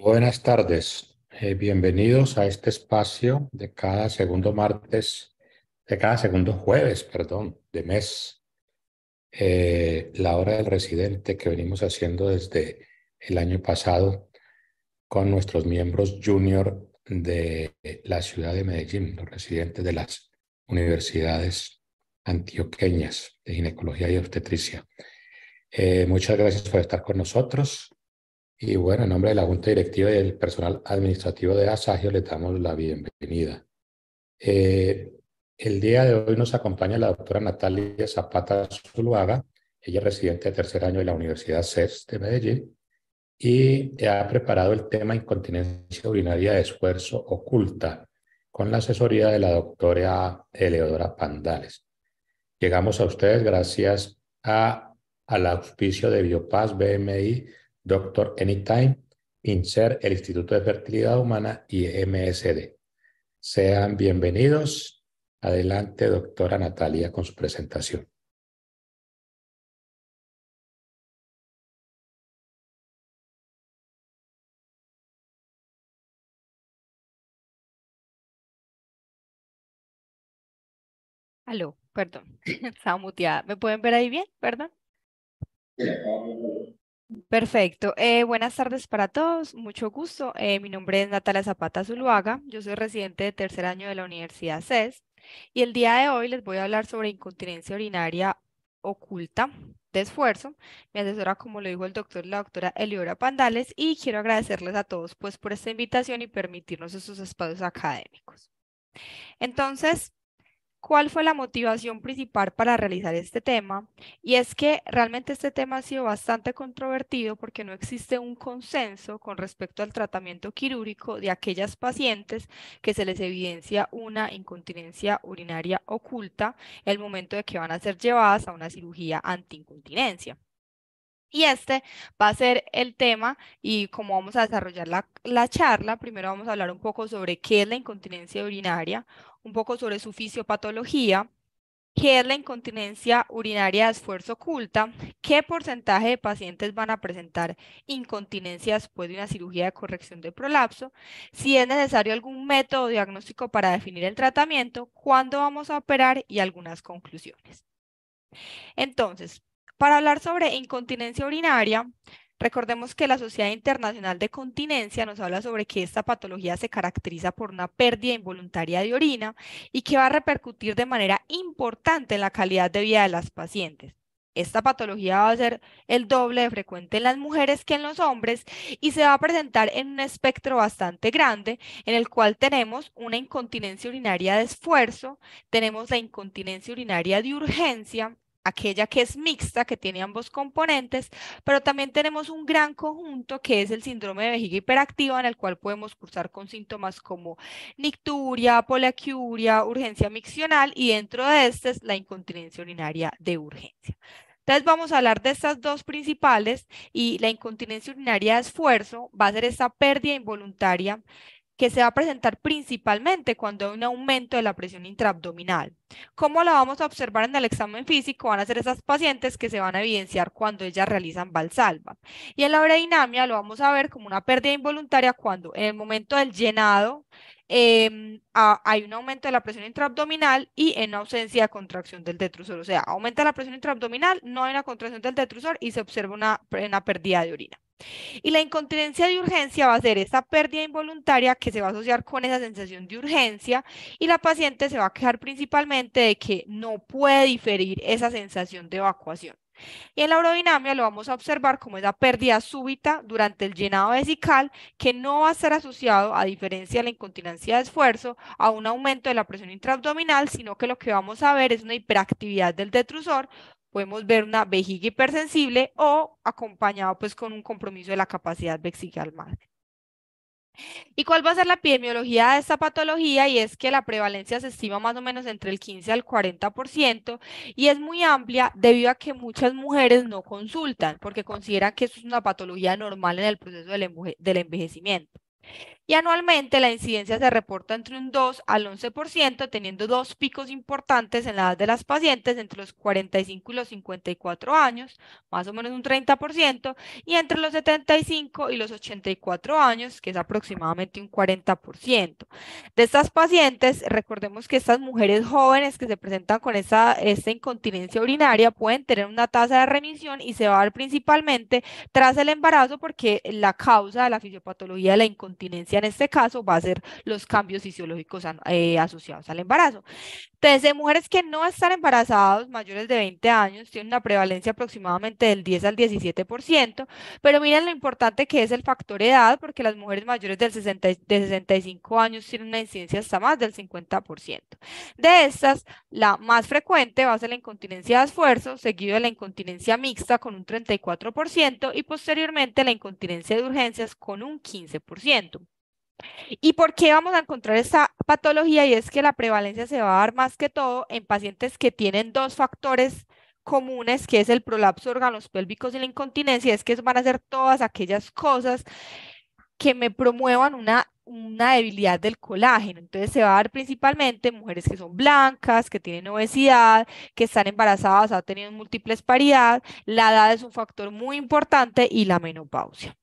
Buenas tardes, eh, bienvenidos a este espacio de cada segundo martes, de cada segundo jueves, perdón, de mes. Eh, la hora del residente que venimos haciendo desde el año pasado con nuestros miembros junior de la ciudad de Medellín, los residentes de las universidades antioqueñas de ginecología y obstetricia. Eh, muchas gracias por estar con nosotros. Y bueno, en nombre de la Junta Directiva y del personal administrativo de Asagio le damos la bienvenida. Eh, el día de hoy nos acompaña la doctora Natalia Zapata Zuluaga. Ella es residente de tercer año de la Universidad CES de Medellín y ha preparado el tema incontinencia urinaria de esfuerzo oculta con la asesoría de la doctora Eleodora Pandales. Llegamos a ustedes gracias a, al auspicio de Biopaz BMI Doctor Anytime, INSER, el Instituto de Fertilidad Humana y MSD. Sean bienvenidos. Adelante, doctora Natalia, con su presentación. Aló, perdón, estaba muteada. ¿Me pueden ver ahí bien? Perdón. Perfecto. Eh, buenas tardes para todos. Mucho gusto. Eh, mi nombre es Natalia Zapata Zuluaga. Yo soy residente de tercer año de la Universidad CES y el día de hoy les voy a hablar sobre incontinencia urinaria oculta de esfuerzo. Mi asesora, como lo dijo el doctor, la doctora Eliora Pandales y quiero agradecerles a todos pues, por esta invitación y permitirnos estos espacios académicos. Entonces, cuál fue la motivación principal para realizar este tema, y es que realmente este tema ha sido bastante controvertido porque no existe un consenso con respecto al tratamiento quirúrgico de aquellas pacientes que se les evidencia una incontinencia urinaria oculta el momento de que van a ser llevadas a una cirugía antiincontinencia. Y este va a ser el tema y como vamos a desarrollar la, la, charla, primero vamos a hablar un poco sobre qué es la incontinencia urinaria, un poco sobre su fisiopatología, qué es la incontinencia urinaria de esfuerzo oculta, qué porcentaje de pacientes van a presentar incontinencia después de una cirugía de corrección de prolapso, si es necesario algún método diagnóstico para definir el tratamiento, cuándo vamos a operar y algunas conclusiones. Entonces, para hablar sobre incontinencia urinaria, Recordemos que la Sociedad Internacional de Continencia nos habla sobre que esta patología se caracteriza por una pérdida involuntaria de orina y que va a repercutir de manera importante en la calidad de vida de las pacientes. Esta patología va a ser el doble de frecuente en las mujeres que en los hombres y se va a presentar en un espectro bastante grande en el cual tenemos una incontinencia urinaria de esfuerzo, tenemos la incontinencia urinaria de urgencia, aquella que es mixta, que tiene ambos componentes, pero también tenemos un gran conjunto que es el síndrome de vejiga hiperactiva, en el cual podemos cursar con síntomas como nicturia, poliacuria, urgencia miccional y dentro de este es la incontinencia urinaria de urgencia. Entonces vamos a hablar de estas dos principales y la incontinencia urinaria de esfuerzo va a ser esta pérdida involuntaria que se va a presentar principalmente cuando hay un aumento de la presión intraabdominal. ¿Cómo la vamos a observar en el examen físico? Van a ser esas pacientes que se van a evidenciar cuando ellas realizan valsalva. Y en la urodinamia lo vamos a ver como una pérdida involuntaria cuando en el momento del llenado em, hay un aumento de la presión intraabdominal y en ausencia de contracción del detrusor. O sea, aumenta la presión intraabdominal, no hay una contracción del detrusor y se observa una, una pérdida de orina. Y la incontinencia de urgencia va a ser esa pérdida involuntaria que se va a asociar con esa sensación de urgencia y la paciente se va a quejar principalmente de que no puede diferir esa sensación de evacuación. Y en la urodinamia lo vamos a observar como esa pérdida súbita durante el llenado vesical que no va a ser asociado, a diferencia de la incontinencia de esfuerzo, a un aumento de la presión intraabdominal, sino que lo que vamos a ver es una hiperactividad del detrusor podemos ver una vejiga hipersensible o acompañado pues con un compromiso de la capacidad vexigal madre. ¿Y cuál va a ser la epidemiología de esta patología? Y es que la prevalencia se estima más o menos entre el 15 al 40% y es muy amplia debido a que muchas mujeres no consultan porque consideran que eso es una patología normal en el proceso del envejecimiento y anualmente la incidencia se reporta entre un 2 al 11%, teniendo dos picos importantes en la edad de las pacientes entre los 45 y los 54 años, más o menos un 30%, y entre los 75 y los 84 años, que es aproximadamente un 40%. De estas pacientes, recordemos que estas mujeres jóvenes que se presentan con esta, incontinencia urinaria pueden tener una tasa de remisión y se va a dar principalmente tras el embarazo porque la causa de la fisiopatología de la incontinencia en este caso va a ser los cambios fisiológicos eh, asociados al embarazo. Entonces, mujeres que no están embarazadas, mayores de 20 años, tienen una prevalencia aproximadamente del 10 al 17%, pero miren lo importante que es el factor edad, porque las mujeres mayores 60, de 65 años tienen una incidencia hasta más del 50%. De estas, la más frecuente va a ser la incontinencia de esfuerzo, seguido de la incontinencia mixta con un 34% y posteriormente la incontinencia de urgencias con un 15%. ¿Y por qué vamos a encontrar esta patología? Y es que la prevalencia se va a dar más que todo en pacientes que tienen dos factores comunes, que es el prolapso de órganos pélvicos y la incontinencia, es que van a ser todas aquellas cosas que me promuevan una, debilidad del colágeno. Entonces se va a dar principalmente mujeres que son blancas, que tienen obesidad, que están embarazadas, han tenido múltiples paridad, la edad es un factor muy importante y la menopausia.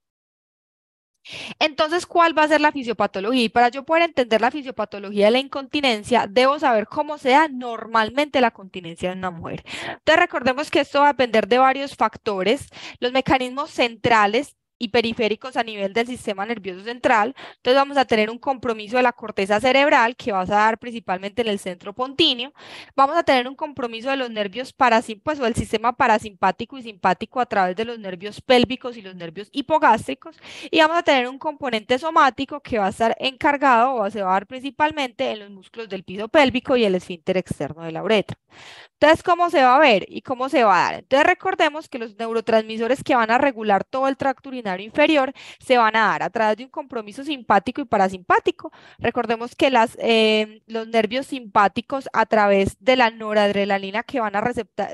Entonces, ¿cuál va a ser la fisiopatología? Y para yo poder entender la fisiopatología de la incontinencia, debo saber cómo sea normalmente la continencia de una mujer. Entonces, recordemos que esto va a depender de varios factores. Los mecanismos centrales y periféricos a nivel del sistema nervioso central. Entonces vamos a tener un compromiso de la corteza cerebral que va a dar principalmente en el centro pontíneo. Vamos a tener un compromiso de los nervios parasimpáticos pues, o el sistema parasimpático y simpático a través de los nervios pélvicos y los nervios hipogástricos. Y vamos a tener un componente somático que va a estar encargado o se va a dar principalmente en los músculos del piso pélvico y el esfínter externo de la uretra. Entonces, ¿cómo se va a ver y cómo se va a dar? Entonces recordemos que los neurotransmisores que van a regular todo el tracto urinario inferior se van a dar a través de un compromiso simpático y parasimpático. Recordemos que las, em, los nervios simpáticos a través de la noradrenalina que van a,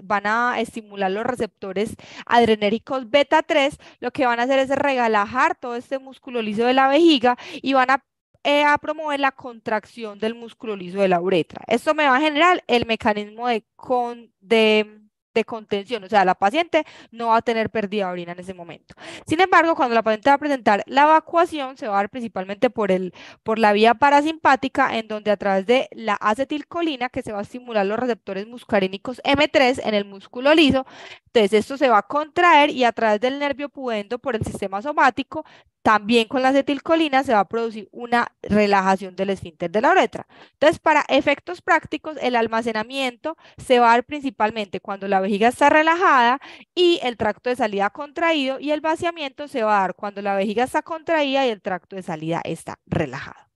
van a estimular los receptores adrenéricos beta 3, lo que van a hacer es regalajar todo este músculo liso de la vejiga y van a eh, a promover la contracción del músculo liso de la uretra. Esto me va a generar el mecanismo de, con, de de contención, o sea, la paciente no va a tener pérdida de orina en ese momento. Sin embargo, cuando la paciente va a presentar la evacuación, se va a dar principalmente por, el, por la vía parasimpática, en donde a través de la acetilcolina, que se va a estimular los receptores muscarínicos M3 en el músculo liso, entonces esto se va a contraer y a través del nervio pudendo por el sistema somático, también con la acetilcolina se va a producir una relajación del esfínter de la uretra. Entonces, para efectos prácticos, el almacenamiento se va a principalmente cuando la vejiga está relajada y el tracto de salida contraído y el vaciamiento se va a dar cuando la vejiga está contraída y el tracto de salida está relajado.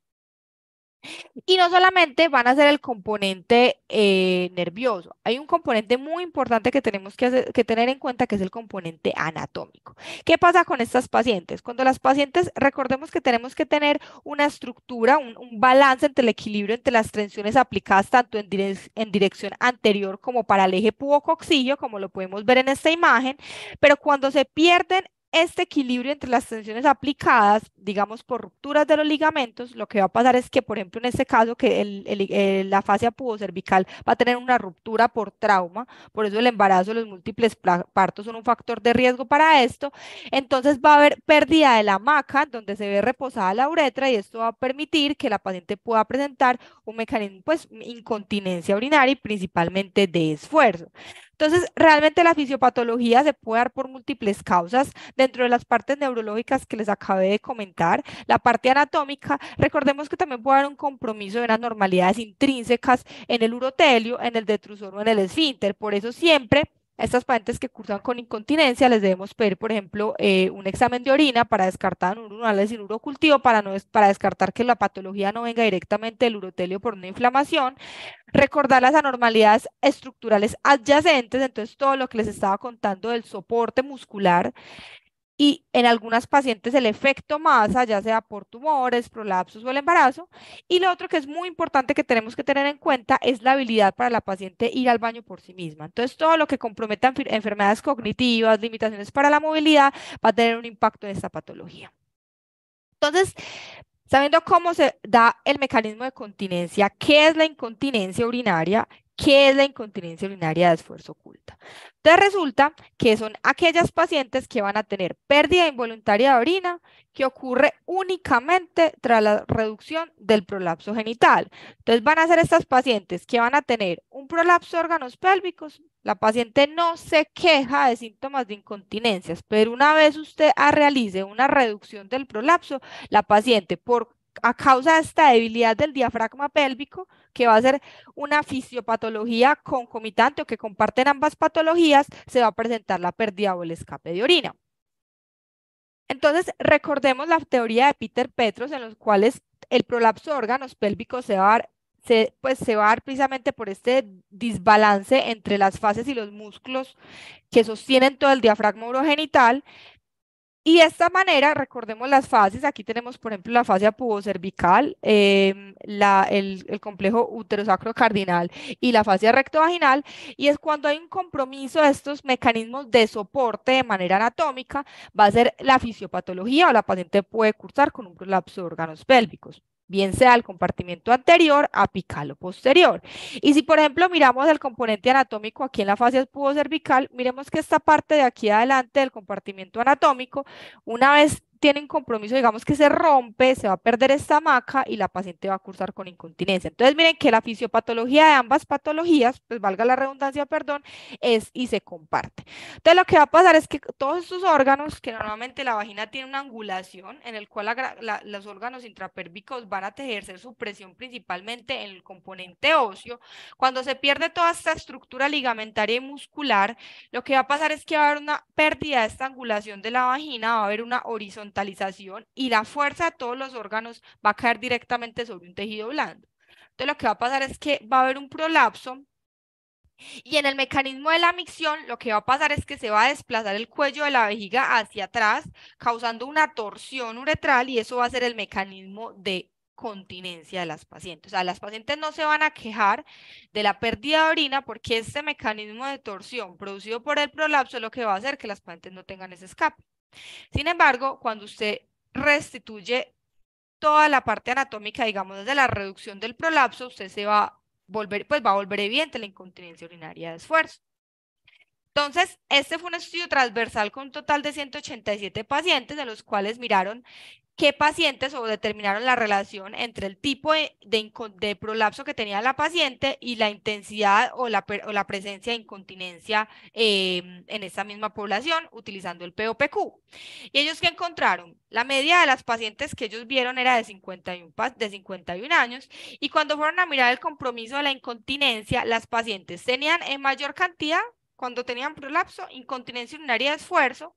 Y no solamente van a ser el componente eh, nervioso, hay un componente muy importante que tenemos que, tener en cuenta que es el componente anatómico. ¿Qué pasa con estas pacientes? Cuando las pacientes, recordemos que tenemos que tener una estructura, un, balance entre el equilibrio entre las tensiones aplicadas tanto en, dirección anterior como para el eje coxillo como lo podemos ver en esta imagen, pero cuando se pierden este equilibrio entre las tensiones aplicadas, digamos, por rupturas de los ligamentos, lo que va a pasar es que, por ejemplo, en este caso, que la fascia pubocervical va a tener una ruptura por trauma, por eso el embarazo, los múltiples partos son un factor de riesgo para esto. Entonces va a haber pérdida de la maca, donde se ve reposada la uretra, y esto va a permitir que la paciente pueda presentar un mecanismo, pues, incontinencia urinaria y principalmente de esfuerzo. Entonces, realmente la fisiopatología se puede dar por múltiples causas dentro de las partes neurológicas que les acabé de comentar, la parte anatómica, recordemos que también puede haber un compromiso de unas normalidades intrínsecas en el urotelio, en el detrusor o en el esfínter, por eso siempre a estas pacientes que cursan con incontinencia les debemos pedir, por ejemplo, eh, un examen de orina para descartar urinales sin urocultivo, para, no, para descartar que la patología no venga directamente del urotelio por una inflamación, recordar las anormalidades estructurales adyacentes, entonces todo lo que les estaba contando del soporte muscular, y en algunas pacientes el efecto masa, ya sea por tumores, prolapsos o el embarazo. Y lo otro que es muy importante que tenemos que tener en cuenta es la habilidad para la paciente ir al baño por sí misma. Entonces, todo lo que comprometa enfermedades cognitivas, limitaciones para la movilidad, va a tener un impacto en esta patología. Entonces, sabiendo cómo se da el mecanismo de continencia, qué es la incontinencia urinaria, ¿Qué es la incontinencia urinaria de esfuerzo oculta? Entonces resulta que son aquellas pacientes que van a tener pérdida involuntaria de orina que ocurre únicamente tras la reducción del prolapso genital. Entonces van a ser estas pacientes que van a tener un prolapso de órganos pélvicos. La paciente no se queja de síntomas de incontinencias, pero una vez usted ah, realice una reducción del prolapso, la paciente por a causa de esta debilidad del diafragma pélvico, que va a ser una fisiopatología concomitante o que comparten ambas patologías, se va a presentar la pérdida o el escape de orina. Entonces, recordemos la teoría de Peter Petros, en los cuales el prolapso de órganos pélvicos se va a dar, se pues, va a dar precisamente por este desbalance entre las fases y los músculos que sostienen todo el diafragma urogenital y de esta manera, recordemos las fases, aquí tenemos por ejemplo la fase pubocervical, em, el, complejo uterosacrocardinal cardinal y la fascia rectovaginal, y es cuando hay un compromiso de estos mecanismos de soporte de manera anatómica, va a ser la fisiopatología o la paciente puede cursar con un colapso de órganos pélvicos bien sea el compartimiento anterior, apical o posterior. Y si por ejemplo miramos el componente anatómico aquí en la fascia cervical, miremos que esta parte de aquí adelante del compartimiento anatómico, una vez tienen compromiso, digamos que se rompe, se va a perder esta maca y la paciente va a cursar con incontinencia. Entonces, miren que la fisiopatología de ambas patologías, pues valga la redundancia, perdón, es y se comparte. Entonces, lo que va a pasar es que todos estos órganos, que normalmente la vagina tiene una angulación en el cual los órganos intrapérvicos van a ejercer su presión principalmente en el componente óseo, cuando se pierde toda esta estructura ligamentaria y muscular, lo que va a pasar es que va a haber una pérdida de esta angulación de la vagina, va a haber una horizontal y la fuerza de todos los órganos va a caer directamente sobre un tejido blando. Entonces lo que va a pasar es que va a haber un prolapso y en el mecanismo de la micción, lo que va a pasar es que se va a desplazar el cuello de la vejiga hacia atrás, causando una torsión uretral y eso va a ser el mecanismo de continencia de las pacientes. O sea, las pacientes no se van a quejar de la pérdida de orina porque este mecanismo de torsión producido por el prolapso es lo que va a hacer que las pacientes no tengan ese escape. Sin embargo, cuando usted restituye toda la parte anatómica, digamos, desde la reducción del prolapso, usted se va a volver, pues va a volver evidente la incontinencia urinaria de esfuerzo. Entonces, este fue un estudio transversal con un total de 187 pacientes, de los cuales miraron qué pacientes o determinaron la relación entre el tipo de, prolapso que tenía la paciente y la intensidad o la, presencia de incontinencia em, en esa misma población utilizando el POPQ. ¿Y ellos qué encontraron? La media de las pacientes que ellos vieron era de 51, de 51 años y cuando fueron a mirar el compromiso de la incontinencia, las pacientes tenían en mayor cantidad cuando tenían prolapso, incontinencia urinaria de esfuerzo,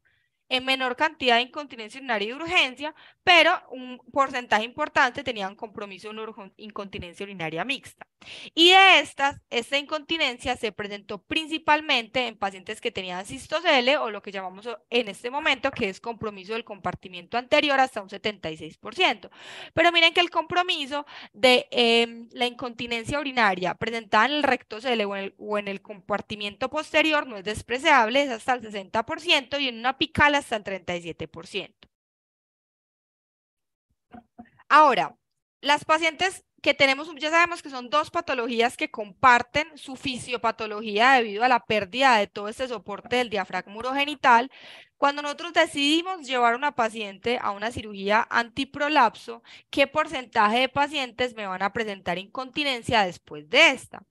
en menor cantidad de incontinencia urinaria y de urgencia, pero un porcentaje importante tenían compromiso en incontinencia urinaria mixta. Y de estas, esta incontinencia se presentó principalmente en pacientes que tenían cistocele o lo que llamamos en este momento que es compromiso del compartimiento anterior hasta un 76%. Pero miren que el compromiso de em, la incontinencia urinaria presentada en el rectocele o o en el compartimiento posterior no es despreciable, es hasta el 60% y en una picala hasta el 37%. Ahora, las pacientes que tenemos, ya sabemos que son dos patologías que comparten su fisiopatología debido a la pérdida de todo este soporte del diafragma urogenital. Cuando nosotros decidimos llevar una paciente a una cirugía antiprolapso, ¿qué porcentaje de pacientes me van a presentar incontinencia después de esta?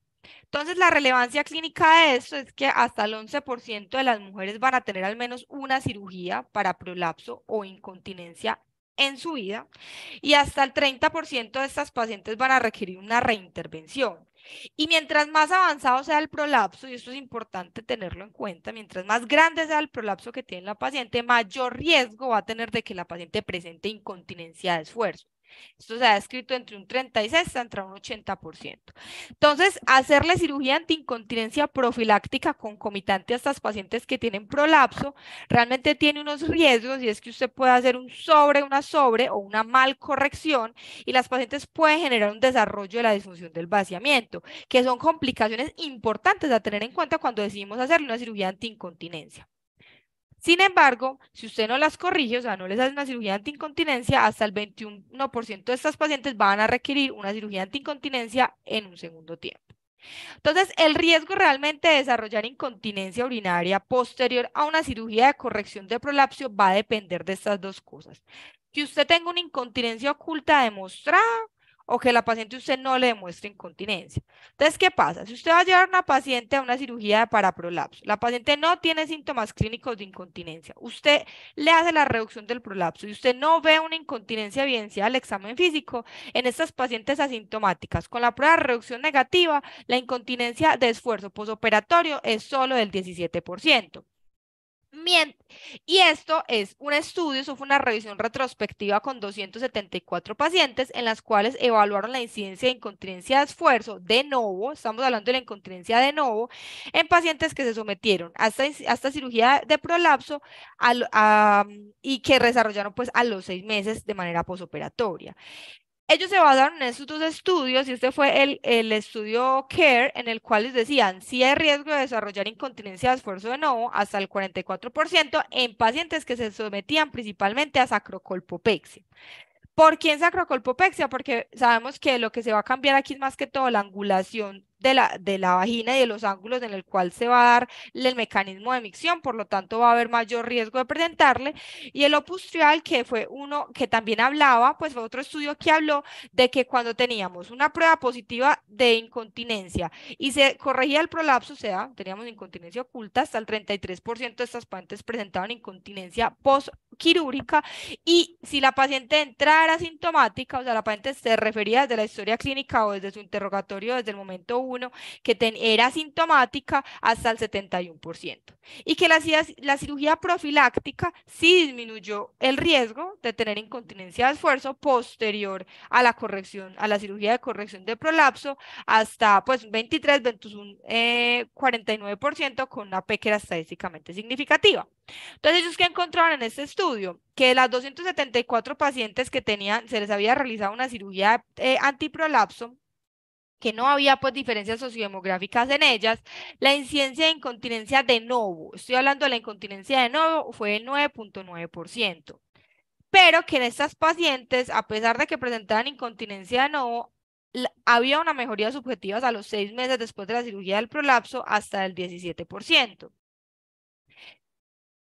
Entonces, la relevancia clínica de esto es que hasta el 11% de las mujeres van a tener al menos una cirugía para prolapso o incontinencia en su vida y hasta el 30% de estas pacientes van a requerir una reintervención. Y mientras más avanzado sea el prolapso, y esto es importante tenerlo en cuenta, mientras más grande sea el prolapso que tiene la paciente, mayor riesgo va a tener de que la paciente presente incontinencia de esfuerzo. Esto se ha descrito entre un 36 hasta un 80%. Entonces, hacerle cirugía antiincontinencia profiláctica concomitante a estas pacientes que tienen prolapso realmente tiene unos riesgos y es que usted puede hacer un sobre, una sobre o una mal corrección y las pacientes pueden generar un desarrollo de la disfunción del vaciamiento, que son complicaciones importantes a tener en cuenta cuando decidimos hacerle una cirugía antiincontinencia. Sin embargo, si usted no las corrige, o sea, no les hace una cirugía de antiincontinencia, hasta el 21% de estas pacientes van a requerir una cirugía de antiincontinencia en un segundo tiempo. Entonces, el riesgo realmente de desarrollar incontinencia urinaria posterior a una cirugía de corrección de prolapso va a depender de estas dos cosas. Que usted tenga una incontinencia oculta demostrada o que la paciente usted no le demuestre incontinencia. Entonces, ¿qué pasa? Si usted va a llevar a una paciente a una cirugía para prolapso, la paciente no tiene síntomas clínicos de incontinencia, usted le hace la reducción del prolapso y usted no ve una incontinencia evidenciada al examen físico en estas pacientes asintomáticas. Con la prueba de reducción negativa, la incontinencia de esfuerzo posoperatorio es solo del 17%. Y esto es un estudio, eso fue una revisión retrospectiva con 274 pacientes en las cuales evaluaron la incidencia de incontinencia de esfuerzo de nuevo, estamos hablando de la incontinencia de novo, en pacientes que se sometieron a esta, cirugía de prolapso y que desarrollaron pues a los seis meses de manera posoperatoria. Ellos se basaron en estos dos estudios y este fue el, el estudio CARE en el cual les decían si hay riesgo de desarrollar incontinencia de esfuerzo de nuevo hasta el 44% en pacientes que se sometían principalmente a sacrocolpopexia. ¿Por qué en sacrocolpopexia? Porque sabemos que lo que se va a cambiar aquí es más que todo la angulación de la, de la vagina y de los ángulos en el cual se va a dar el mecanismo de micción, por lo tanto va a haber mayor riesgo de presentarle. Y el opustrial que fue uno que también hablaba, pues fue otro estudio que habló de que cuando teníamos una prueba positiva de incontinencia y se corregía el prolapso, o sea, teníamos incontinencia oculta, hasta el 33% de estas pacientes presentaban incontinencia postquirúrgica y si la paciente entrara sintomática o sea, la paciente se refería desde la historia clínica o desde su interrogatorio desde el momento 1, que era sintomática hasta el 71%. Y que la, la cirugía profiláctica sí disminuyó el riesgo de tener incontinencia de esfuerzo posterior a la corrección, a la cirugía de corrección de prolapso hasta pues 23, 21, 49% con una P que era estadísticamente significativa. Entonces, ellos que encontraron en este estudio que de las 274 pacientes que tenían, se les había realizado una cirugía anti eh, antiprolapso, que no había pues diferencias sociodemográficas en ellas, la incidencia de incontinencia de novo, estoy hablando de la incontinencia de nuevo fue del 9.9%, pero que en estas pacientes, a pesar de que presentaban incontinencia de novo, había una mejoría subjetiva a los seis meses después de la cirugía del prolapso hasta el 17%.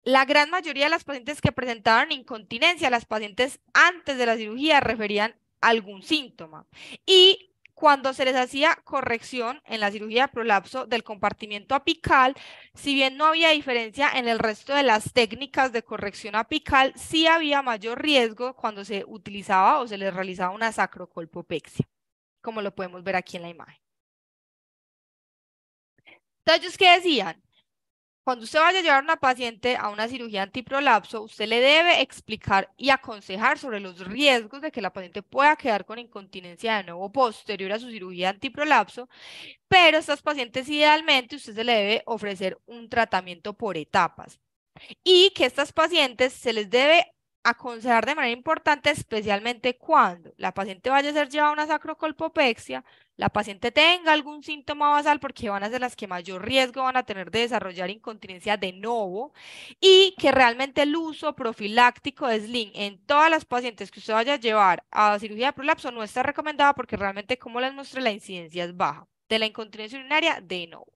La gran mayoría de las pacientes que presentaron incontinencia, las pacientes antes de la cirugía referían algún síntoma. Y cuando se les hacía corrección en la cirugía de prolapso del compartimiento apical, si bien no había diferencia en el resto de las técnicas de corrección apical, sí había mayor riesgo cuando se utilizaba o se les realizaba una sacrocolpopexia, como lo podemos ver aquí en la imagen. Entonces, ¿qué decían? Cuando usted vaya a llevar a una paciente a una cirugía antiprolapso, usted le debe explicar y aconsejar sobre los riesgos de que la paciente pueda quedar con incontinencia de nuevo posterior a su cirugía antiprolapso, pero a estas pacientes idealmente usted se le debe ofrecer un tratamiento por etapas y que estas pacientes se les debe aconsejar de manera importante, especialmente cuando la paciente vaya a ser llevada a una sacrocolpopexia, la paciente tenga algún síntoma basal, porque van a ser las que mayor riesgo van a tener de desarrollar incontinencia de novo, y que realmente el uso profiláctico de SLIN en todas las pacientes que usted vaya a llevar a cirugía de prolapso no está recomendado porque realmente, como les mostré, la incidencia es baja de la incontinencia urinaria de novo.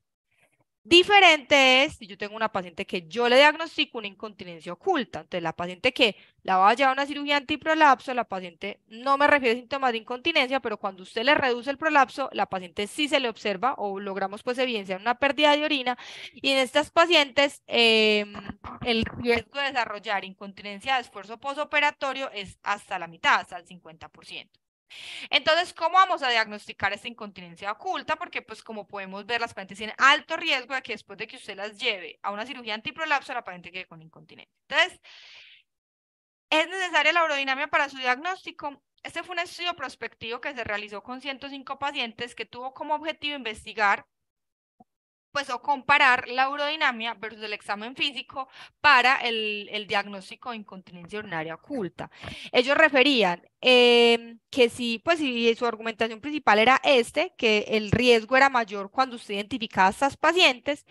Diferente es si yo tengo una paciente que yo le diagnostico una incontinencia oculta. Entonces, la paciente que la va a llevar a una cirugía antiprolapso, la paciente no me refiere a síntomas de incontinencia, pero cuando usted le reduce el prolapso, la paciente sí se le observa o logramos pues evidenciar una pérdida de orina. Y en estas pacientes, em, el riesgo de desarrollar incontinencia de esfuerzo posoperatorio es hasta la mitad, hasta el 50%. Entonces, ¿cómo vamos a diagnosticar esta incontinencia oculta? Porque, pues, como podemos ver, las pacientes tienen alto riesgo de que después de que usted las lleve a una cirugía antiprolapso, la paciente quede con incontinencia. Entonces, ¿es necesaria la urodinamia para su diagnóstico? Este fue un estudio prospectivo que se realizó con 105 pacientes que tuvo como objetivo investigar pues o comparar la urodinamia versus el examen físico para el, diagnóstico de incontinencia urinaria oculta. Ellos referían em, que sí, pues y su argumentación principal era este, que el riesgo era mayor cuando usted identificaba a estas pacientes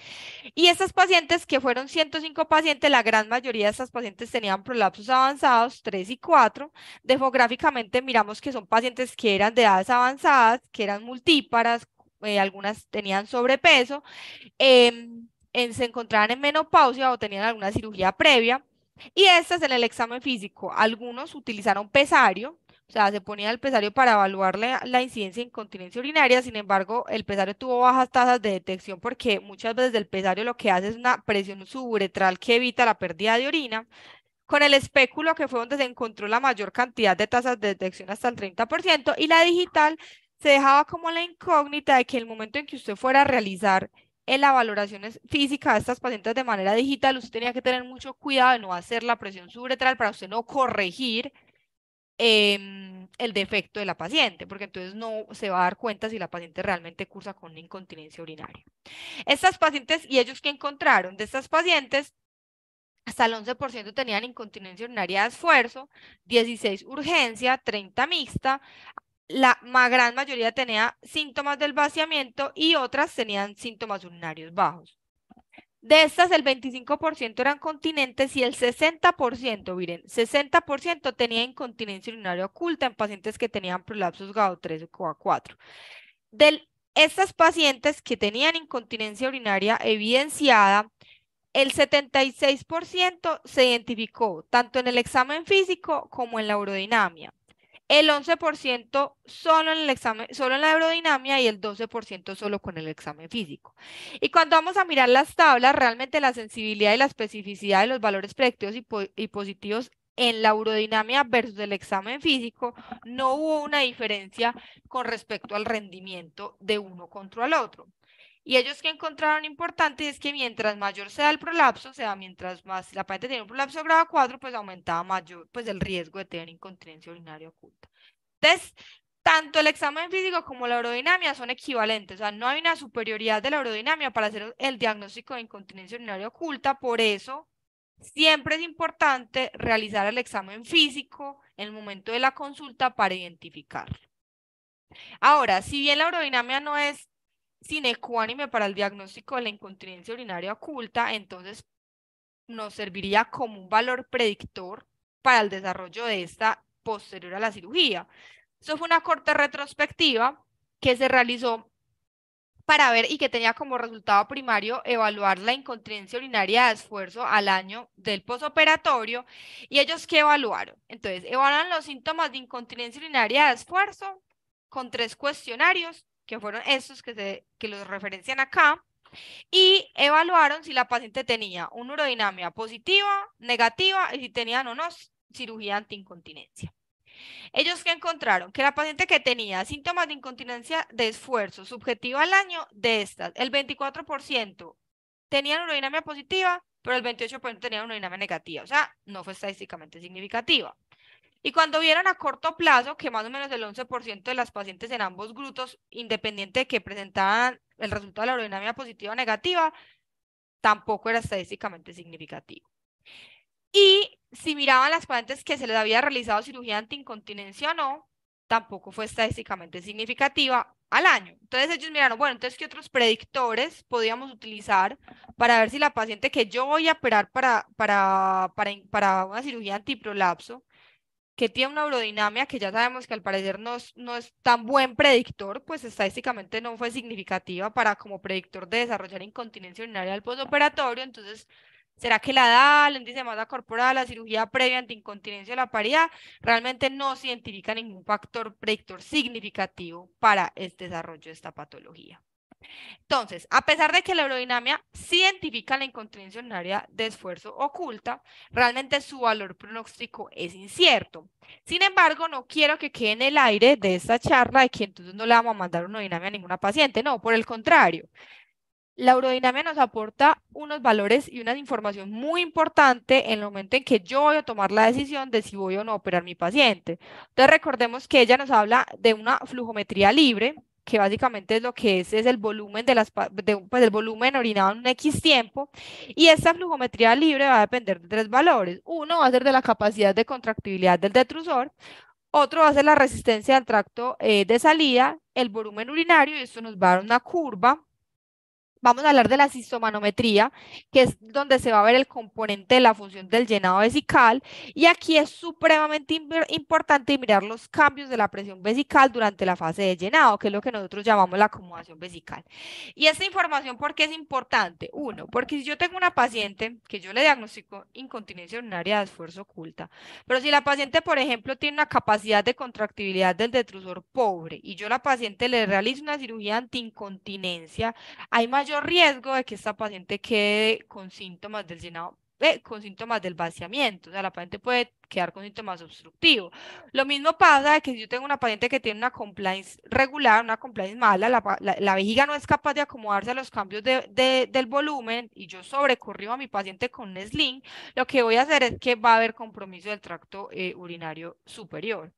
y estas pacientes que fueron 105 pacientes, la gran mayoría de estas pacientes tenían prolapsos avanzados 3 y 4. Demográficamente miramos que son pacientes que eran de edades avanzadas, que eran multíparas, eh, algunas tenían sobrepeso, em, se encontraban en menopausia o tenían alguna cirugía previa. Y estas en el examen físico, algunos utilizaron pesario, o sea, se ponía el pesario para evaluar la, incidencia de incontinencia urinaria, sin embargo, el pesario tuvo bajas tasas de detección porque muchas veces el pesario lo que hace es una presión suburetral que evita la pérdida de orina. Con el espéculo, que fue donde se encontró la mayor cantidad de tasas de detección hasta el 30%, y la digital se dejaba como la incógnita de que el momento en que usted fuera a realizar eh, la valoración física de estas pacientes de manera digital, usted tenía que tener mucho cuidado de no hacer la presión subretral para usted no corregir em, el defecto de la paciente, porque entonces no se va a dar cuenta si la paciente realmente cursa con incontinencia urinaria. Estas pacientes, y ellos que encontraron de estas pacientes, hasta el 11% tenían incontinencia urinaria de esfuerzo, 16 urgencia, 30 mixta, la gran mayoría tenía síntomas del vaciamiento y otras tenían síntomas urinarios bajos. De estas, el 25% eran continentes y el 60%, miren, 60% tenía incontinencia urinaria oculta en pacientes que tenían prolapsos GAO3 o 4 De estas pacientes que tenían incontinencia urinaria evidenciada, el 76% se identificó tanto en el examen físico como en la urodinamia el 11% solo en el examen, solo en la aerodinamia y el 12% solo con el examen físico. Y cuando vamos a mirar las tablas, realmente la sensibilidad y la especificidad de los valores predictivos y, positivos en la aerodinamia versus el examen físico, no hubo una diferencia con respecto al rendimiento de uno contra el otro. Y ellos que encontraron importante es que mientras mayor sea el prolapso, o sea, mientras más la paciente tiene un prolapso grado 4, pues aumentaba mayor pues, el riesgo de tener incontinencia urinaria oculta. Entonces, tanto el examen físico como la urodinamia son equivalentes, o sea, no hay una superioridad de la urodinamia para hacer el diagnóstico de incontinencia urinaria oculta, por eso siempre es importante realizar el examen físico en el momento de la consulta para identificarlo. Ahora, si bien la urodinamia no es ecuánime para el diagnóstico de la incontinencia urinaria oculta, entonces nos serviría como un valor predictor para el desarrollo de esta posterior a la cirugía. Eso fue una corte retrospectiva que se realizó para ver y que tenía como resultado primario evaluar la incontinencia urinaria de esfuerzo al año del posoperatorio. ¿Y ellos qué evaluaron? Entonces, evaluaron los síntomas de incontinencia urinaria de esfuerzo con tres cuestionarios que fueron estos que, se, que los referencian acá, y evaluaron si la paciente tenía una neurodinamia positiva, negativa y si tenían o no cirugía antiincontinencia. Ellos que encontraron que la paciente que tenía síntomas de incontinencia de esfuerzo subjetiva al año, de estas, el 24% tenían urodinamia positiva, pero el 28% tenía neurodinamia negativa, o sea, no fue estadísticamente significativa. Y cuando vieron a corto plazo que más o menos el 11% de las pacientes en ambos grupos, independiente de que presentaban el resultado de la aerodinámica positiva o negativa, tampoco era estadísticamente significativo. Y si miraban las pacientes que se les había realizado cirugía antiincontinencia o no, tampoco fue estadísticamente significativa al año. Entonces ellos miraron, bueno, entonces qué otros predictores podíamos utilizar para ver si la paciente que yo voy a operar para, para, para, para una cirugía antiprolapso que tiene una aerodinamia que ya sabemos que al parecer no es, no es tan buen predictor, pues estadísticamente no fue significativa para como predictor de desarrollar incontinencia urinaria al postoperatorio, entonces ¿Será que la edad, el índice de masa corporal, la cirugía previa ante incontinencia de la paridad realmente no se identifica ningún factor predictor significativo para el desarrollo de esta patología? Entonces, a pesar de que la aerodinamia sí identifica la incontinencia área de esfuerzo oculta, realmente su valor pronóstico es incierto. Sin embargo, no quiero que quede en el aire de esta charla de que entonces no le vamos a mandar una a ninguna paciente. No, por el contrario. La aerodinamia nos aporta unos valores y una información muy importante en el momento en que yo voy a tomar la decisión de si voy o no a operar mi paciente. Entonces recordemos que ella nos habla de una flujometría libre, que básicamente es lo que es, es el volumen de las, de, pues volumen orinado en un X tiempo, y esta flujometría libre va a depender de tres valores. Uno va a ser de la capacidad de contractibilidad del detrusor, otro va a ser la resistencia al tracto eh, de salida, el volumen urinario, y esto nos va a dar una curva vamos a hablar de la sistomanometría, que es donde se va a ver el componente de la función del llenado vesical. Y aquí es supremamente importante mirar los cambios de la presión vesical durante la fase de llenado, que es lo que nosotros llamamos la acomodación vesical. Y esta información, ¿por qué es importante? Uno, porque si yo tengo una paciente que yo le diagnostico incontinencia urinaria de esfuerzo oculta, pero si la paciente, por ejemplo, tiene una capacidad de contractibilidad del detrusor pobre y yo a la paciente le realizo una cirugía antiincontinencia, hay mayor yo riesgo de que esta paciente quede con síntomas del eh, con síntomas del vaciamiento, o sea, la paciente puede quedar con síntomas obstructivos. Lo mismo pasa de que si yo tengo una paciente que tiene una compliance regular, una compliance mala, la, vejiga no es capaz de acomodarse a los cambios del volumen y yo sobrecorrió a mi paciente con un sling, lo que voy a hacer es que va a haber compromiso del tracto eh, urinario superior.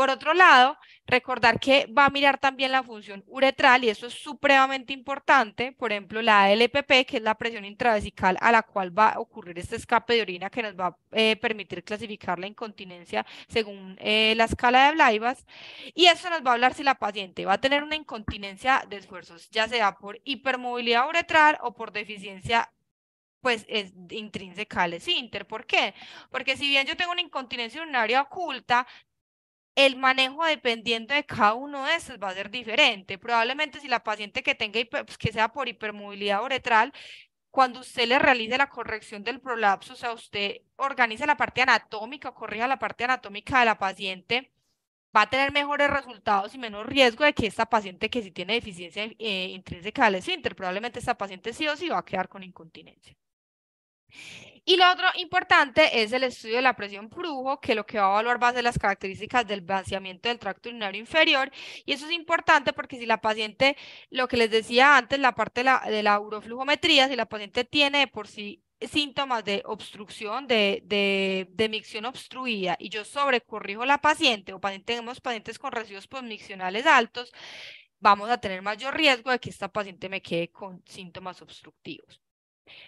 Por otro lado, recordar que va a mirar también la función uretral y eso es supremamente importante, por ejemplo, la LPP, que es la presión intravesical a la cual va a ocurrir este escape de orina que nos va a eh, permitir clasificar la incontinencia según eh, la escala de Blaivas. Y eso nos va a hablar si la paciente va a tener una incontinencia de esfuerzos, ya sea por hipermovilidad uretral o por deficiencia pues intrínseca al ¿Por qué? Porque si bien yo tengo una incontinencia urinaria oculta, el manejo dependiendo de cada uno de estos va a ser diferente. Probablemente si la paciente que tenga pues, que sea por hipermovilidad uretral, cuando usted le realice la corrección del prolapso, o sea, usted organiza la parte anatómica, corrija la parte anatómica de la paciente, va a tener mejores resultados y menos riesgo de que esta paciente que sí tiene deficiencia eh, intrínseca intrínseca del esfínter, probablemente esta paciente sí o sí va a quedar con incontinencia. Y lo otro importante es el estudio de la presión brujo, que lo que va a evaluar va a ser las características del vaciamiento del tracto urinario inferior. Y eso es importante porque si la paciente, lo que les decía antes, la parte de la, uroflujometría, si la paciente tiene por sí síntomas de obstrucción, de, de, de, micción obstruida, y yo sobrecorrijo la paciente, o tenemos pacientes con residuos posmiccionales altos, vamos a tener mayor riesgo de que esta paciente me quede con síntomas obstructivos.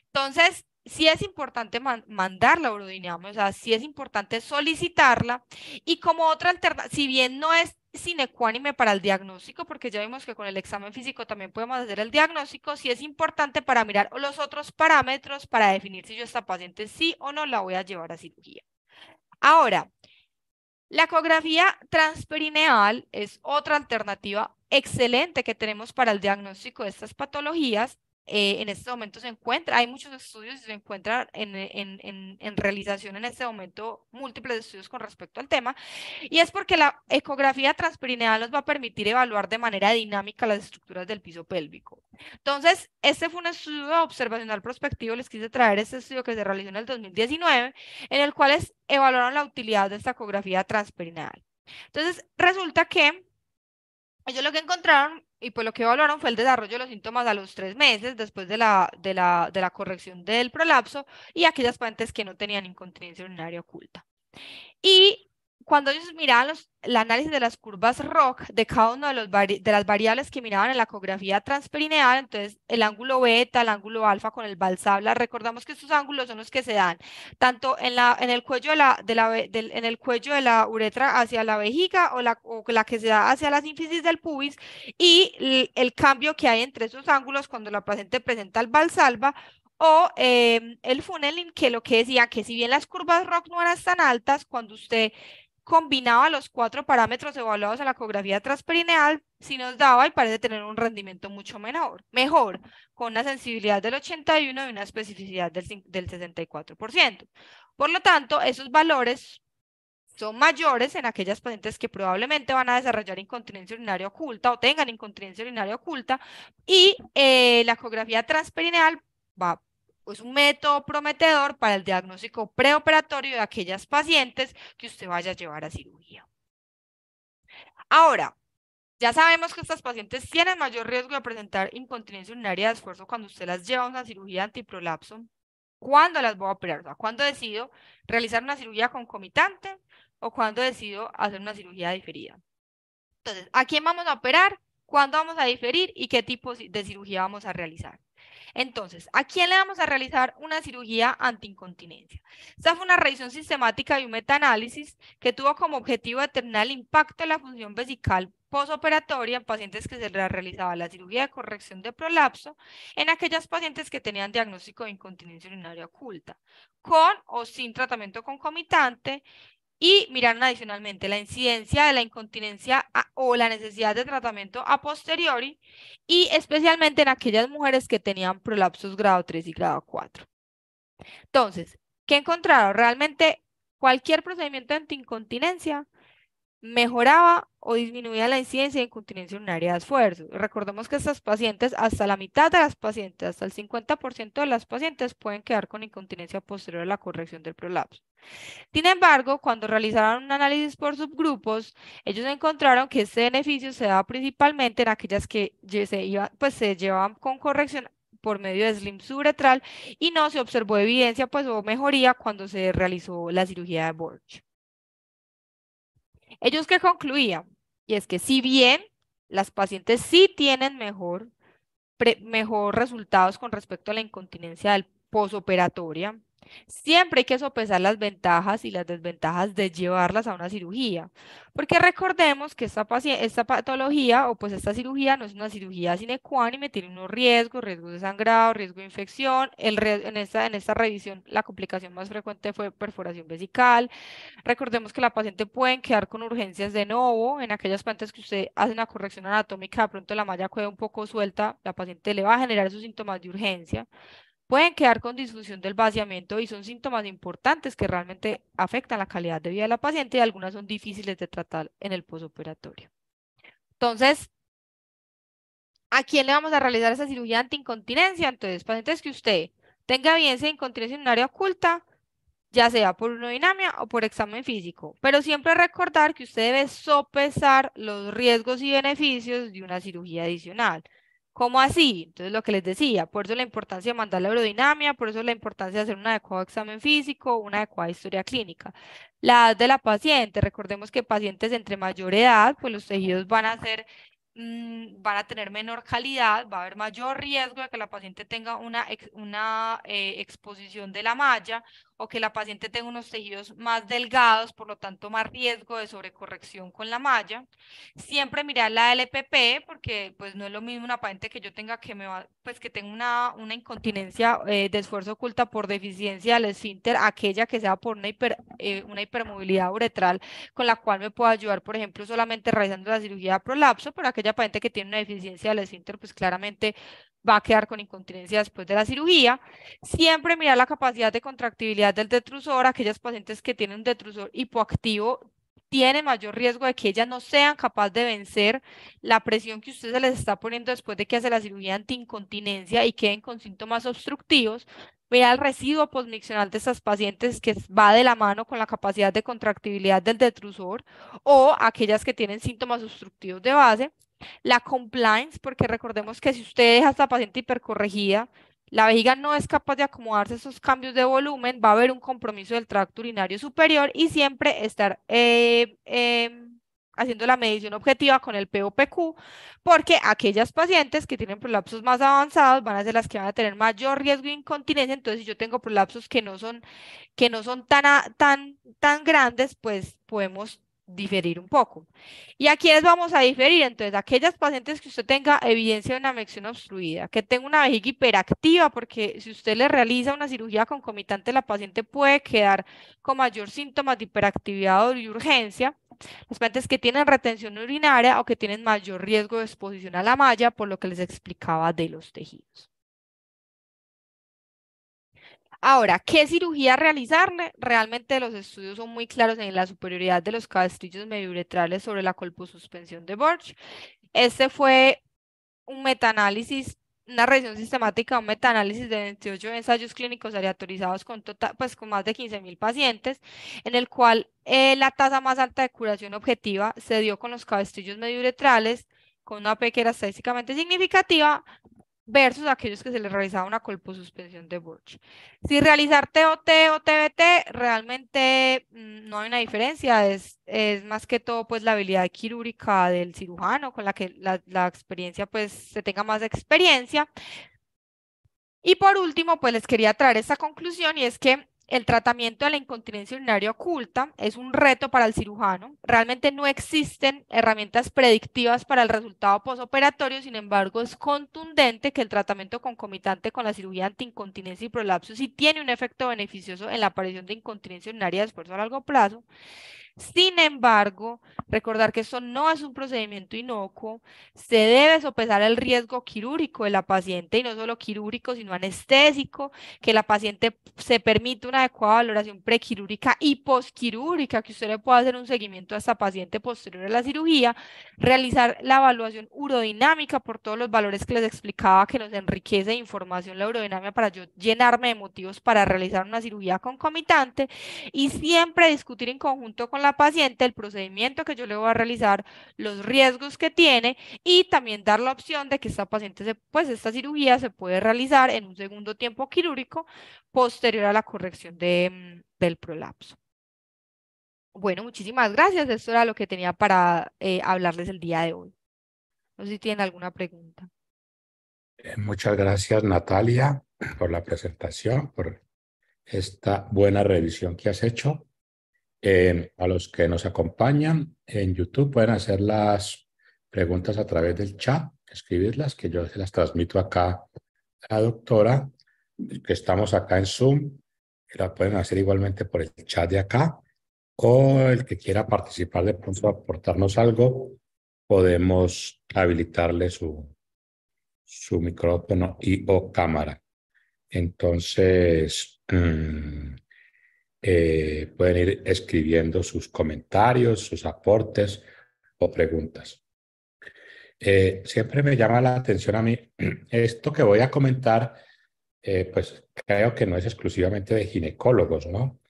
Entonces, si es importante mandarla, mandar la si o sea, si es importante solicitarla y como otra alternativa, si bien no es sinecuánime para el diagnóstico, porque ya vimos que con el examen físico también podemos hacer el diagnóstico, si es importante para mirar los otros parámetros para definir si yo a esta paciente sí o no la voy a llevar a cirugía. Ahora, la ecografía transperineal es otra alternativa excelente que tenemos para el diagnóstico de estas patologías eh, en este momento se encuentra, hay muchos estudios y se encuentran e, en, en, en, realización en este momento múltiples estudios con respecto al tema, y es porque la ecografía transperineal nos va a permitir evaluar de manera dinámica las estructuras del piso pélvico. Entonces, este fue un estudio observacional prospectivo, les quise traer este estudio que se realizó en el 2019, en el cual es, evaluaron la utilidad de esta ecografía transperineal. Entonces, resulta que ellos lo que encontraron y pues lo que evaluaron fue el desarrollo de los síntomas a los tres meses después de la, de la, de la corrección del prolapso y aquellas pacientes que no tenían incontinencia urinaria oculta. Y cuando ellos miraban el análisis de las curvas ROC de cada una de, los de las variables que miraban en la ecografía transperineal, entonces el ángulo beta, el ángulo alfa con el balsabla, recordamos que estos ángulos son los que se dan tanto en, la, en, el, cuello de la, de la, en el cuello de la uretra hacia la vejiga o la, la que se da hacia la sínfisis del pubis y el, cambio que hay entre esos ángulos cuando la paciente presenta el balsalva o eh, el funneling, que lo que decía, que si bien las curvas rock no eran tan altas, cuando usted combinaba los cuatro parámetros evaluados a la ecografía transperineal, si nos daba y parece tener un rendimiento mucho menor, mejor, con una sensibilidad del 81 y una especificidad del, 64%. Por lo tanto, esos valores son mayores en aquellas pacientes que probablemente van a desarrollar incontinencia urinaria oculta o tengan incontinencia urinaria oculta y eh, la ecografía transperineal va es pues, un método prometedor para el diagnóstico preoperatorio de aquellas pacientes que usted vaya a llevar a cirugía. Ahora, ya sabemos que estas pacientes tienen mayor riesgo de presentar incontinencia urinaria de esfuerzo cuando usted las lleva a una cirugía antiprolapso. ¿Cuándo las voy a operar? ¿cuándo decido realizar una cirugía concomitante o cuándo decido hacer una cirugía diferida? Entonces, ¿a quién vamos a operar? ¿Cuándo vamos a diferir? ¿Y qué tipo de cirugía vamos a realizar? Entonces, ¿a quién le vamos a realizar una cirugía antiincontinencia? Esta fue una revisión sistemática y un metaanálisis que tuvo como objetivo determinar el impacto de la función vesical posoperatoria en pacientes que se realizaba la cirugía de corrección de prolapso en aquellas pacientes que tenían diagnóstico de incontinencia urinaria oculta, con o sin tratamiento concomitante, y miraron adicionalmente la incidencia de la incontinencia o la necesidad de tratamiento a posteriori y especialmente en aquellas mujeres que tenían prolapsos grado 3 y grado 4. Entonces, ¿qué encontraron? Realmente cualquier procedimiento de incontinencia mejoraba o disminuía la incidencia de incontinencia área de esfuerzo. Recordemos que estas pacientes, hasta la mitad de las pacientes, hasta el 50% de las pacientes pueden quedar con incontinencia posterior a la corrección del prolapso. Sin embargo, cuando realizaron un análisis por subgrupos, ellos encontraron que este beneficio se daba principalmente en aquellas que pues, se, llevaban con corrección por medio de slim subretral y no se observó evidencia pues, o mejoría cuando se realizó la cirugía de Borch. Ellos que concluían, y es que si bien las pacientes sí tienen mejor, mejor resultados con respecto a la incontinencia del posoperatoria, Siempre hay que sopesar las ventajas y las desventajas de llevarlas a una cirugía, porque recordemos que esta, patología o pues esta cirugía no es una cirugía y tiene unos riesgos, riesgo de sangrado, riesgo de infección, en, esta, revisión la complicación más frecuente fue perforación vesical, recordemos que la paciente puede quedar con urgencias de nuevo, en aquellas pacientes que usted hace una corrección anatómica, de pronto la malla queda un poco suelta, la paciente le va a generar esos síntomas de urgencia, Pueden quedar con disfunción del vaciamiento y son síntomas importantes que realmente afectan la calidad de vida de la paciente y algunas son difíciles de tratar en el posoperatorio. Entonces, ¿a quién le vamos a realizar esa cirugía antiincontinencia? Entonces, pacientes que usted tenga bien de incontinencia en un área oculta, ya sea por unodinamia o por examen físico. Pero siempre recordar que usted debe sopesar los riesgos y beneficios de una cirugía adicional. ¿Cómo así? Entonces, lo que les decía, por eso la importancia de mandar la aerodinamia, por eso la importancia de hacer un adecuado examen físico, una adecuada historia clínica. La edad de la paciente, recordemos que pacientes entre mayor edad, pues los tejidos van a ser mm, van a tener menor calidad, va a haber mayor riesgo de que la paciente tenga una, una eh, exposición de la malla o que la paciente tenga unos tejidos más delgados, por lo tanto más riesgo de sobrecorrección con la malla. Siempre mirar la LPP porque pues no es lo mismo una paciente que yo tenga que me va, pues que tenga una, una incontinencia eh, de esfuerzo oculta por deficiencia del esfínter, aquella que sea por una, hiper, eh, una hipermovilidad uretral con la cual me pueda ayudar, por ejemplo, solamente realizando la cirugía de prolapso, pero aquella paciente que tiene una deficiencia del esfínter pues claramente va a quedar con incontinencia después de la cirugía. Siempre mirar la capacidad de contractibilidad del detrusor, aquellas pacientes que tienen un detrusor hipoactivo tienen mayor riesgo de que ellas no sean capaces de vencer la presión que usted se les está poniendo después de que hace la cirugía antiincontinencia y queden con síntomas obstructivos. Vea el residuo posmiccional de estas pacientes que va de la mano con la capacidad de contractibilidad del detrusor o aquellas que tienen síntomas obstructivos de base. La compliance, porque recordemos que si usted deja a esta paciente hipercorregida, la vejiga no es capaz de acomodarse esos cambios de volumen, va a haber un compromiso del tracto urinario superior y siempre estar eh, em, haciendo la medición objetiva con el POPQ, porque aquellas pacientes que tienen prolapsos más avanzados van a ser las que van a tener mayor riesgo de incontinencia, entonces si yo tengo prolapsos que no son, que no son tan, tan, tan grandes, pues podemos diferir un poco. ¿Y aquí quiénes vamos a diferir? Entonces, aquellas pacientes que usted tenga evidencia de una mección obstruida, que tenga una vejiga hiperactiva, porque si usted le realiza una cirugía concomitante, la paciente puede quedar con mayor síntomas de hiperactividad o de urgencia. Los pacientes que tienen retención urinaria o que tienen mayor riesgo de exposición a la malla, por lo que les explicaba de los tejidos. Ahora, ¿qué cirugía realizarle? Realmente los estudios son muy claros en la superioridad de los cabestrillos mediuretrales sobre la colposuspensión de Borch. Este fue un metaanálisis una revisión sistemática, un metaanálisis de 28 ensayos clínicos aleatorizados con, tota, pues, con más de 15.000 pacientes, en el cual eh, la tasa más alta de curación objetiva se dio con los cabestrillos mediuretrales, con una P que era estadísticamente significativa, versus aquellos que se les realizaba una colposuspensión de Burch. Si realizar TOT o TBT, realmente mm, no hay una diferencia, es, más que todo pues la habilidad quirúrgica del cirujano con la que la, experiencia pues se tenga más experiencia. Y por último, pues les quería traer esta conclusión y es que el tratamiento de la incontinencia urinaria oculta es un reto para el cirujano. Realmente no existen herramientas predictivas para el resultado posoperatorio, sin embargo es contundente que el tratamiento concomitante con la cirugía antiincontinencia y prolapso sí tiene un efecto beneficioso en la aparición de incontinencia urinaria de esfuerzo a largo plazo. Sin embargo, recordar que esto no es un procedimiento inocuo, se debe sopesar el riesgo quirúrgico de la paciente y no solo quirúrgico, sino anestésico, que la paciente se permite una adecuada valoración prequirúrgica y posquirúrgica, que usted le pueda hacer un seguimiento a esta paciente posterior a la cirugía, realizar la evaluación urodinámica por todos los valores que les explicaba que nos enriquece de información la urodinámica para yo llenarme de motivos para realizar una cirugía concomitante y siempre discutir en conjunto con la paciente, el procedimiento que yo le voy a realizar, los riesgos que tiene y también dar la opción de que esta paciente, pues esta cirugía se puede realizar en un segundo tiempo quirúrgico posterior a la corrección mm, del prolapso. Bueno, muchísimas gracias. Esto era lo que tenía para eh, hablarles el día de hoy. No sé si tienen alguna pregunta. Eh, muchas gracias, Natalia, por la presentación, por esta buena revisión que has hecho. Eh, a los que nos acompañan en YouTube pueden hacer las preguntas a través del chat, escribirlas, que yo se las transmito acá a la doctora, que estamos acá en Zoom, que la pueden hacer igualmente por el chat de acá, o el que quiera participar de pronto, aportarnos algo, podemos habilitarle su, su micrófono y o cámara. Entonces, mm, eh, pueden ir escribiendo sus comentarios, sus aportes o preguntas. Eh, siempre me llama la atención a mí esto que voy a comentar, eh, pues creo que no es exclusivamente de ginecólogos, ¿no?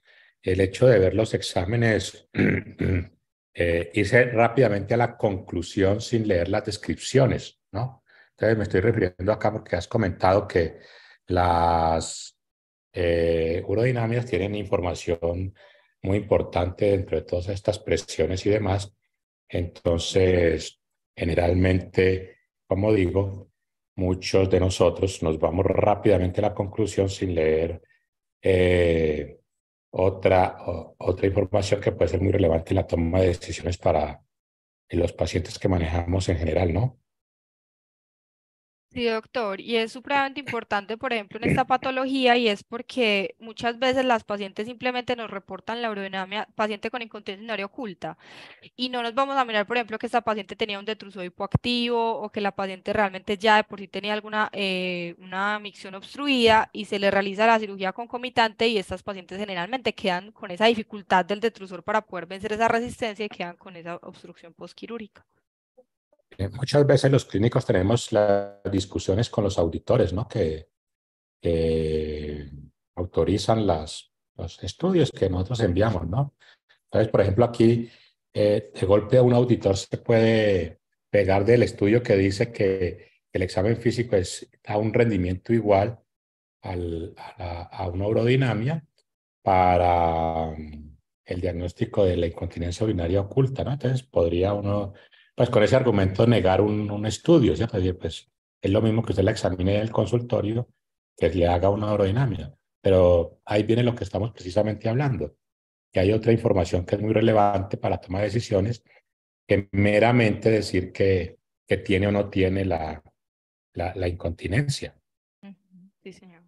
El hecho de ver los exámenes, irse rápidamente a la conclusión sin leer las descripciones, ¿no? Entonces me estoy refiriendo acá porque has comentado que las eh, urodinámicas tienen información muy importante dentro de todas estas presiones y demás. Entonces, generalmente, como digo, muchos de nosotros nos vamos rápidamente a la conclusión sin leer eh, otra, otra información que puede ser muy relevante en la toma de decisiones para los pacientes que manejamos en general, ¿no? Sí, doctor, y es supremamente importante, por ejemplo, en esta patología, y es porque muchas veces las pacientes simplemente nos reportan la urodinamia, paciente con incontinencia oculta, y no nos vamos a mirar, por ejemplo, que esta paciente tenía un detruso hipoactivo o que la paciente realmente ya de por sí tenía alguna eh, una micción obstruida y se le realiza la cirugía concomitante y estas pacientes generalmente quedan con esa dificultad del detrusor para poder vencer esa resistencia y quedan con esa obstrucción postquirúrgica. Eh, muchas veces los clínicos tenemos las discusiones con los auditores, ¿no? Que, autorizan las, los estudios que nosotros enviamos, ¿no? Entonces, por ejemplo, aquí eh, de golpe a un auditor se puede pegar del estudio que dice que el examen físico es, da un rendimiento igual al, a, a, una urodinamia para mm, el diagnóstico de la incontinencia urinaria oculta, ¿no? Entonces podría uno pues con ese argumento negar un, estudio, ¿cierto? Es pues es lo mismo que usted la examine en el consultorio que le haga una aerodinámica. Pero ahí viene lo que estamos precisamente hablando, que hay otra información que es muy relevante para tomar decisiones que meramente decir que, que tiene o no tiene la, la, incontinencia. Sí, señor.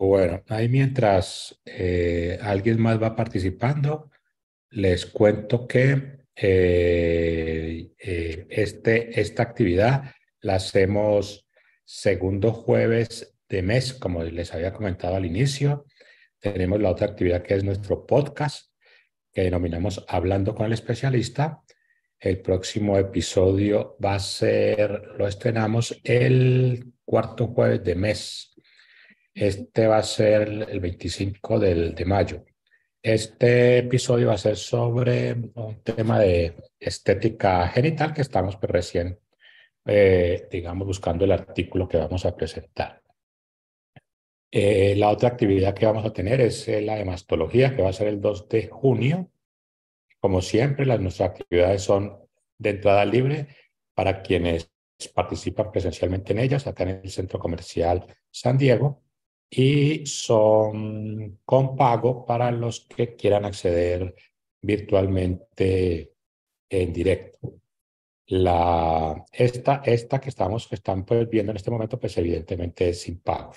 Bueno, ahí mientras eh, alguien más va participando, les cuento que eh, eh, este, esta actividad la hacemos segundo jueves de mes, como les había comentado al inicio. Tenemos la otra actividad que es nuestro podcast, que denominamos Hablando con el especialista. El próximo episodio va a ser, lo estrenamos el cuarto jueves de mes. Este va a ser el 25 de mayo. Este episodio va a ser sobre un tema de estética genital que estamos pues, recién, eh, digamos, buscando el artículo que vamos a presentar. Eh, la otra actividad que vamos a tener es eh, la de mastología, que va a ser el 2 de junio. Como siempre, las, nuestras actividades son de entrada libre para quienes participan presencialmente en ellas, acá en el Centro Comercial San Diego y son con pago para los que quieran acceder virtualmente en directo. La, esta, esta que estamos que están pues, viendo en este momento, pues evidentemente es sin pago.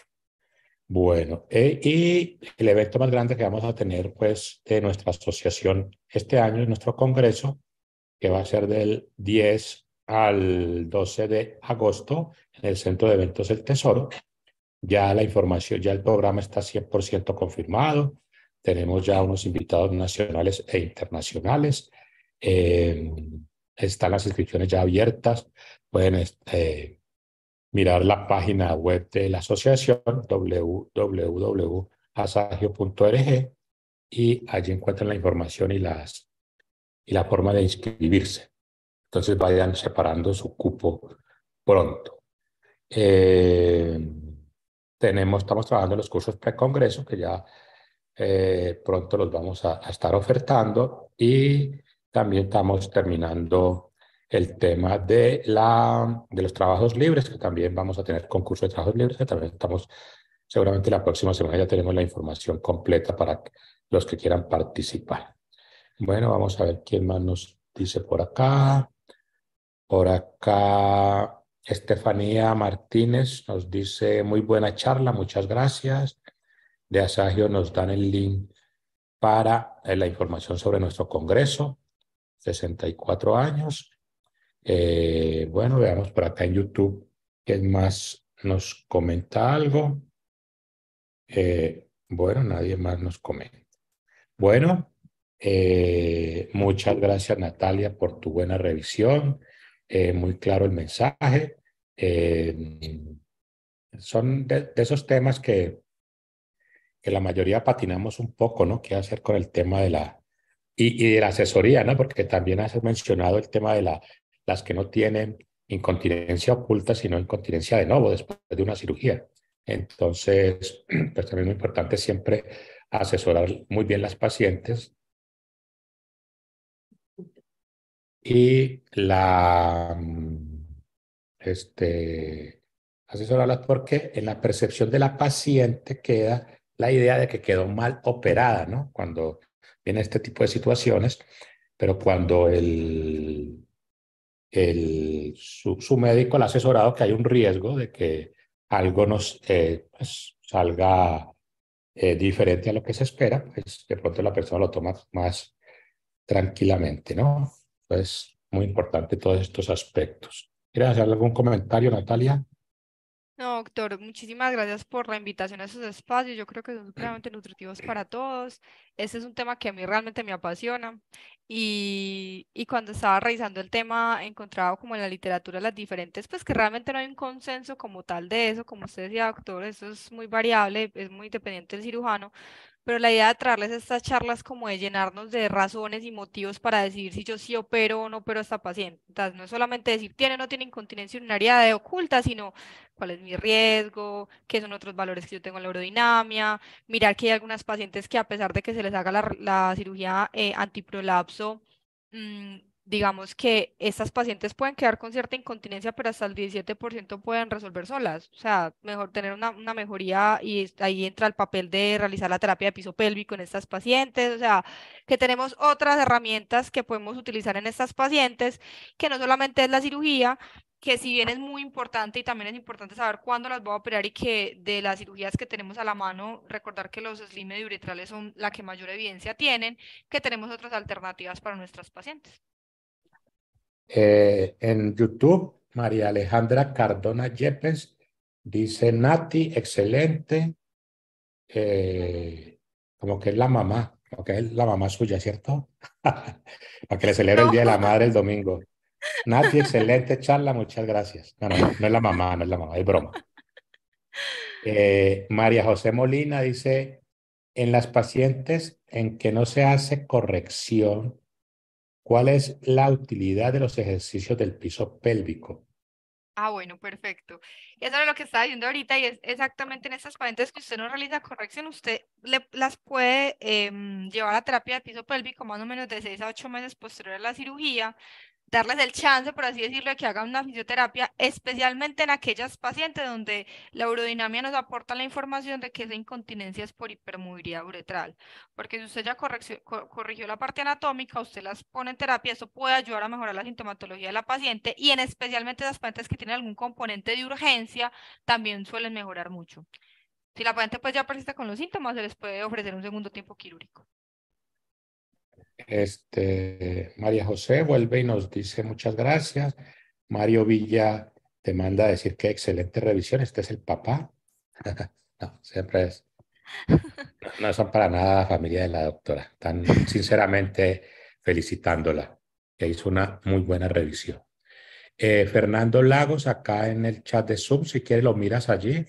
Bueno, eh, y el evento más grande que vamos a tener pues de nuestra asociación este año es nuestro congreso, que va a ser del 10 al 12 de agosto en el Centro de Eventos del Tesoro ya la información, ya el programa está 100% confirmado. Tenemos ya unos invitados nacionales e internacionales. Eh, están las inscripciones ya abiertas. Pueden eh, mirar la página web de la asociación www.asagio.org y allí encuentran la información y, las, y la forma de inscribirse. Entonces vayan separando su cupo pronto. Eh, tenemos, estamos trabajando en los cursos precongreso que ya eh, pronto los vamos a, a, estar ofertando y también estamos terminando el tema de, la, de los trabajos libres, que también vamos a tener concurso de trabajos libres, que también estamos, seguramente la próxima semana ya tenemos la información completa para los que quieran participar. Bueno, vamos a ver quién más nos dice por acá. Por acá Estefanía Martínez nos dice, muy buena charla, muchas gracias. De Asagio nos dan el link para eh, la información sobre nuestro Congreso, 64 años. Eh, bueno, veamos por acá en YouTube quién más nos comenta algo. Eh, bueno, nadie más nos comenta. Bueno, muchas gracias Natalia por tu buena revisión. Eh, muy claro el mensaje. Eh, son de, esos temas que, que la mayoría patinamos un poco, ¿no? ¿Qué hacer con el tema de la... Y, y de la asesoría, ¿no? Porque también has mencionado el tema de la, las que no tienen incontinencia oculta, sino incontinencia de nuevo después de una cirugía. Entonces, pues también es muy importante siempre asesorar muy bien las pacientes y la mm, este, porque en la percepción de la paciente queda la idea de que quedó mal operada, ¿no? Cuando viene este tipo de situaciones, pero cuando el, el, su, su médico le ha asesorado que hay un riesgo de que algo nos eh, pues, salga eh, diferente a lo que se espera, pues de pronto la persona lo toma más tranquilamente, ¿no? es muy importante todos estos aspectos. ¿Quieres hacer algún comentario, Natalia? No, doctor, muchísimas gracias por la invitación a esos espacios. Yo creo que son supremamente nutritivos para todos. Ese es un tema que a mí realmente me apasiona. Y, y, cuando estaba revisando el tema, he encontrado como en la literatura las diferentes, pues que realmente no hay un consenso como tal de eso. Como usted decía, doctor, eso es muy variable, es muy dependiente del cirujano pero la idea de traerles estas charlas como de llenarnos de razones y motivos para decidir si yo sí opero o no opero a esta paciente. Entonces, no es solamente decir tiene o no tiene incontinencia urinaria de oculta, sino cuál es mi riesgo, qué son otros valores que yo tengo en la urodinamia, mirar que hay algunas pacientes que a pesar de que se les haga la, la cirugía eh, antiprolapso, mm, digamos que estas pacientes pueden quedar con cierta incontinencia, pero hasta el 17% pueden resolver solas. O sea, mejor tener una, mejoría y ahí entra el papel de realizar la terapia de piso pélvico en estas pacientes. O sea, que tenemos otras herramientas que podemos utilizar en estas pacientes, que no solamente es la cirugía, que si bien es muy importante y también es importante saber cuándo las voy a operar y que de las cirugías que tenemos a la mano, recordar que los y uretrales son la que mayor evidencia tienen, que tenemos otras alternativas para nuestras pacientes. Eh, en YouTube, María Alejandra Cardona Yepes dice, Nati, excelente, eh, como que es la mamá, como que es la mamá suya, ¿cierto? Para que le celebre el Día de la Madre el domingo. Nati, excelente charla, muchas gracias. No, no, no, es la mamá, no es la mamá, es broma. Eh, María José Molina dice, en las pacientes en que no se hace corrección ¿Cuál es la utilidad de los ejercicios del piso pélvico? Ah, bueno, perfecto. eso es lo que estaba diciendo ahorita y es exactamente en estas pacientes que usted no realiza corrección, usted las puede em, llevar a terapia de piso pélvico más o menos de 6 a 8 meses posterior a la cirugía darles el chance, por así decirlo, de que hagan una fisioterapia, especialmente en aquellas pacientes donde la urodinamia nos aporta la información de que esa incontinencia es por hipermovilidad uretral. Porque si usted ya corrigió la parte anatómica, usted las pone en terapia, eso puede ayudar a mejorar la sintomatología de la paciente y en especialmente las pacientes que tienen algún componente de urgencia también suelen mejorar mucho. Si la paciente pues ya persiste con los síntomas, se les puede ofrecer un segundo tiempo quirúrgico. Este, María José vuelve y nos dice muchas gracias. Mario Villa te manda a decir que excelente revisión, este es el papá. no, siempre es. No son para nada familia de la doctora. Tan sinceramente felicitándola, que hizo una muy buena revisión. Eh, Fernando Lagos, acá en el chat de Zoom, si quieres lo miras allí,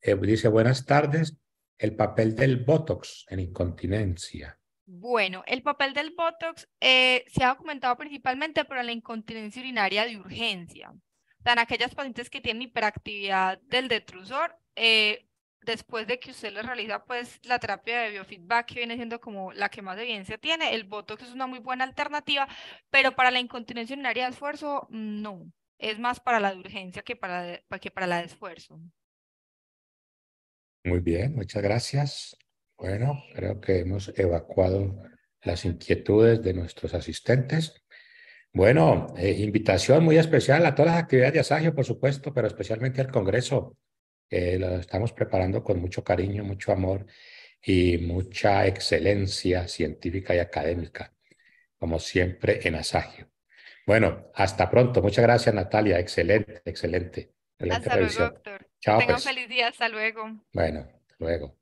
eh, dice buenas tardes, el papel del Botox en incontinencia. Bueno, el papel del Botox eh, se ha documentado principalmente para la incontinencia urinaria de urgencia. O en aquellas pacientes que tienen hiperactividad del detrusor, eh, después de que usted les realiza pues la terapia de biofeedback, que viene siendo como la que más evidencia tiene, el Botox es una muy buena alternativa, pero para la incontinencia urinaria de esfuerzo, no. Es más para la de urgencia que para, que para la de esfuerzo. Muy bien, muchas gracias. Bueno, creo que hemos evacuado las inquietudes de nuestros asistentes. Bueno, eh, invitación muy especial a todas las actividades de Asagio, por supuesto, pero especialmente al Congreso, que lo estamos preparando con mucho cariño, mucho amor y mucha excelencia científica y académica, como siempre en Asagio. Bueno, hasta pronto. Muchas gracias, Natalia. Excelente, excelente. excelente hasta luego, doctor. Chao, un pues. feliz día. Hasta luego. Bueno, luego.